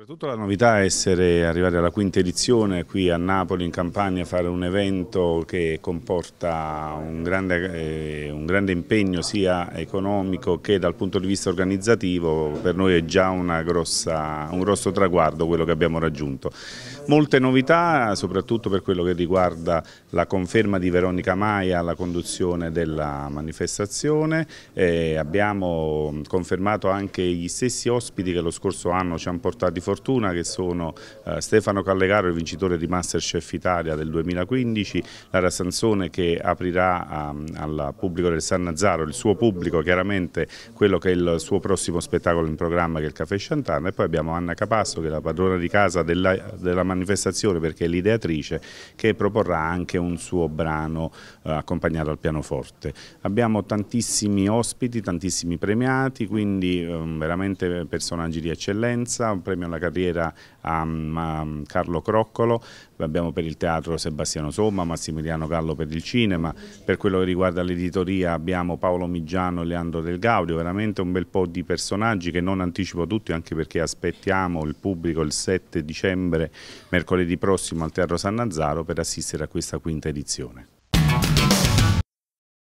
Soprattutto la novità è essere arrivati alla quinta edizione qui a Napoli, in Campania, fare un evento che comporta un grande, eh, un grande impegno sia economico che dal punto di vista organizzativo, per noi è già grossa, un grosso traguardo quello che abbiamo raggiunto. Molte novità, soprattutto per quello che riguarda la conferma di Veronica Maia alla conduzione della manifestazione, eh, abbiamo confermato anche gli stessi ospiti che lo scorso anno ci hanno portato portati fortuna che sono eh, Stefano Callegaro, il vincitore di Masterchef Italia del 2015, Lara Sansone che aprirà ehm, al pubblico del San Nazzaro, il suo pubblico chiaramente quello che è il suo prossimo spettacolo in programma che è il Café Chantan e poi abbiamo Anna Capasso che è la padrona di casa della, della manifestazione perché è l'ideatrice che proporrà anche un suo brano eh, accompagnato al pianoforte. Abbiamo tantissimi ospiti, tantissimi premiati, quindi ehm, veramente personaggi di eccellenza, un premio alla la carriera a, mm, a mm, Carlo Croccolo, abbiamo per il teatro Sebastiano Somma, Massimiliano Gallo per il cinema, per quello che riguarda l'editoria abbiamo Paolo Migiano e Leandro Del Gaudio, veramente un bel po' di personaggi che non anticipo tutti anche perché aspettiamo il pubblico il 7 dicembre, mercoledì prossimo al Teatro San Nazaro per assistere a questa quinta edizione.